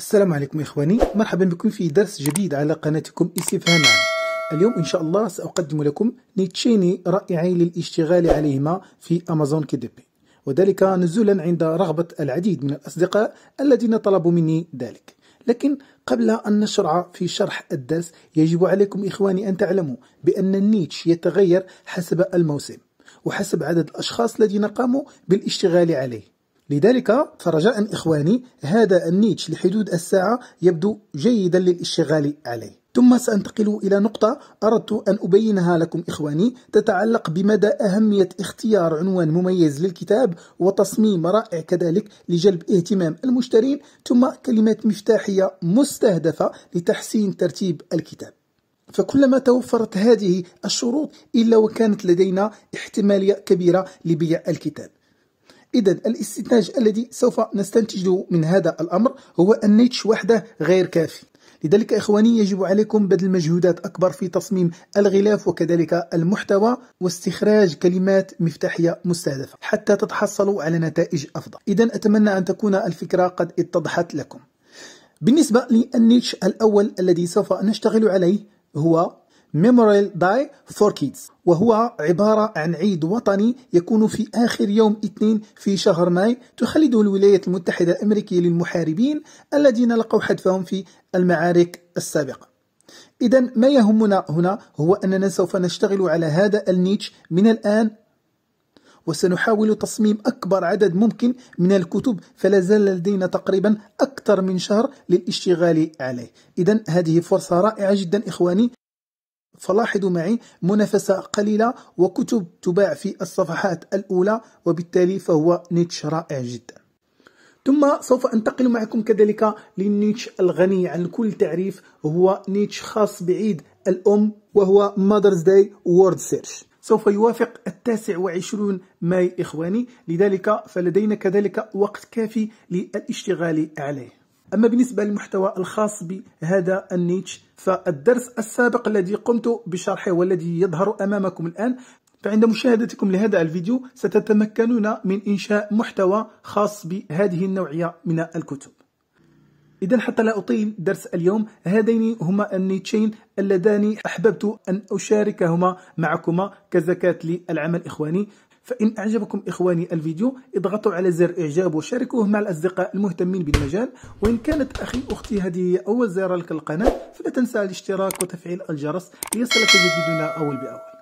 السلام عليكم إخواني مرحبا بكم في درس جديد على قناتكم استفهاما اليوم إن شاء الله سأقدم لكم نيتشيني رائعين للاشتغال عليهما في أمازون كدبي وذلك نزولا عند رغبة العديد من الأصدقاء الذين طلبوا مني ذلك لكن قبل أن نشرع في شرح الدرس يجب عليكم إخواني أن تعلموا بأن النيتش يتغير حسب الموسم وحسب عدد الأشخاص الذين قاموا بالاشتغال عليه لذلك فرجاء إخواني هذا النيتش لحدود الساعة يبدو جيدا للاشتغال عليه ثم سأنتقل إلى نقطة أردت أن أبينها لكم إخواني تتعلق بمدى أهمية اختيار عنوان مميز للكتاب وتصميم رائع كذلك لجلب اهتمام المشترين ثم كلمات مفتاحية مستهدفة لتحسين ترتيب الكتاب فكلما توفرت هذه الشروط إلا وكانت لدينا احتمالية كبيرة لبيع الكتاب إذا الاستنتاج الذي سوف نستنتجه من هذا الأمر هو أن نيتش وحده غير كافي لذلك إخواني يجب عليكم بذل مجهودات أكبر في تصميم الغلاف وكذلك المحتوى واستخراج كلمات مفتاحية مستهدفة حتى تتحصلوا على نتائج أفضل إذا أتمنى أن تكون الفكرة قد اتضحت لكم بالنسبة للنيتش الأول الذي سوف نشتغل عليه هو Memorial Day for Kids وهو عبارة عن عيد وطني يكون في آخر يوم اثنين في شهر ماي تخلده الولايات المتحدة الأمريكية للمحاربين الذين لقوا حتفهم في المعارك السابقة إذا ما يهمنا هنا هو أننا سوف نشتغل على هذا النيتش من الآن وسنحاول تصميم أكبر عدد ممكن من الكتب فلا زال لدينا تقريبا أكثر من شهر للاشتغال عليه إذا هذه فرصة رائعة جدا إخواني فلاحظوا معي منافسة قليلة وكتب تباع في الصفحات الأولى وبالتالي فهو نيتش رائع جدا ثم سوف أنتقل معكم كذلك للنيتش الغني عن كل تعريف هو نيتش خاص بعيد الأم وهو Mother's Day World Search سوف يوافق التاسع وعشرون ماي إخواني لذلك فلدينا كذلك وقت كافي للاشتغال عليه أما بالنسبة للمحتوى الخاص بهذا النيتش فالدرس السابق الذي قمت بشرحه والذي يظهر أمامكم الآن فعند مشاهدتكم لهذا الفيديو ستتمكنون من إنشاء محتوى خاص بهذه النوعية من الكتب إذا حتى لا أطيل درس اليوم هذين هما النيتشين اللذان أحببت أن أشاركهما معكما كزكاة للعمل إخواني فإن أعجبكم إخواني الفيديو اضغطوا على زر إعجاب وشاركوه مع الأصدقاء المهتمين بالمجال وإن كانت أخي أختي هذه أول زيارة لك القناة فلا تنسى الاشتراك وتفعيل الجرس ليصلك جديدنا أول بأول